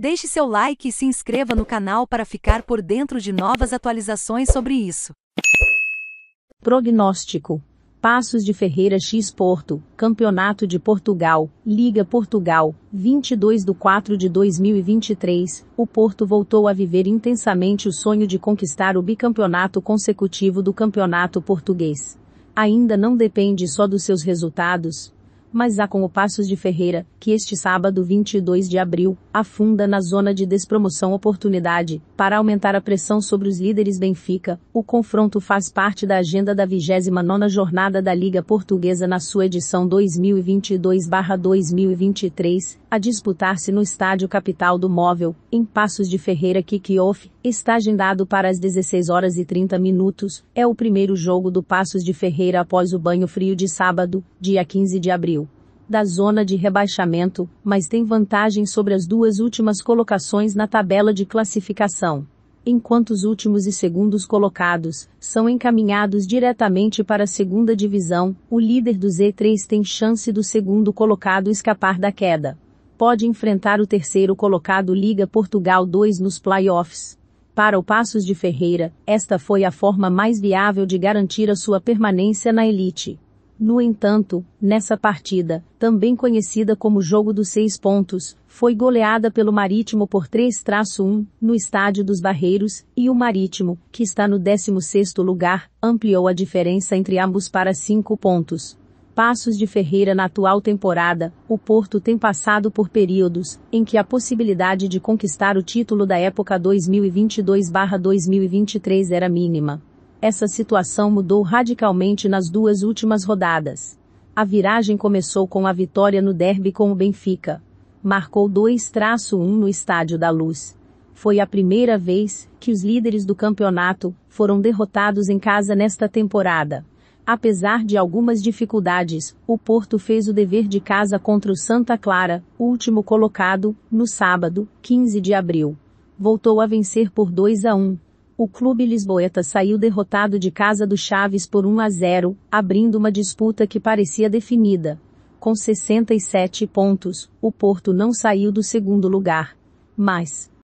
Deixe seu like e se inscreva no canal para ficar por dentro de novas atualizações sobre isso. Prognóstico: Passos de Ferreira X Porto, Campeonato de Portugal, Liga Portugal, 22 de 4 de 2023. O Porto voltou a viver intensamente o sonho de conquistar o bicampeonato consecutivo do Campeonato Português. Ainda não depende só dos seus resultados, mas há com o Passos de Ferreira, que este sábado 22 de abril, afunda na zona de despromoção oportunidade, para aumentar a pressão sobre os líderes Benfica, o confronto faz parte da agenda da 29ª Jornada da Liga Portuguesa na sua edição 2022-2023, a disputar-se no estádio capital do móvel, em Passos de Ferreira Kickoff, está agendado para as 16 horas e 30 minutos, é o primeiro jogo do Passos de Ferreira após o banho frio de sábado, dia 15 de abril. Da zona de rebaixamento, mas tem vantagem sobre as duas últimas colocações na tabela de classificação. Enquanto os últimos e segundos colocados são encaminhados diretamente para a segunda divisão, o líder do Z3 tem chance do segundo colocado escapar da queda pode enfrentar o terceiro colocado Liga Portugal 2 nos playoffs. Para o Passos de Ferreira, esta foi a forma mais viável de garantir a sua permanência na elite. No entanto, nessa partida, também conhecida como Jogo dos Seis Pontos, foi goleada pelo Marítimo por 3-1, no Estádio dos Barreiros, e o Marítimo, que está no 16º lugar, ampliou a diferença entre ambos para 5 pontos. Passos de Ferreira na atual temporada, o Porto tem passado por períodos em que a possibilidade de conquistar o título da época 2022-2023 era mínima. Essa situação mudou radicalmente nas duas últimas rodadas. A viragem começou com a vitória no derby com o Benfica. Marcou 2-1 no Estádio da Luz. Foi a primeira vez que os líderes do campeonato foram derrotados em casa nesta temporada. Apesar de algumas dificuldades, o Porto fez o dever de casa contra o Santa Clara, último colocado, no sábado, 15 de abril. Voltou a vencer por 2 a 1. O clube lisboeta saiu derrotado de casa do Chaves por 1 a 0, abrindo uma disputa que parecia definida. Com 67 pontos, o Porto não saiu do segundo lugar. Mas,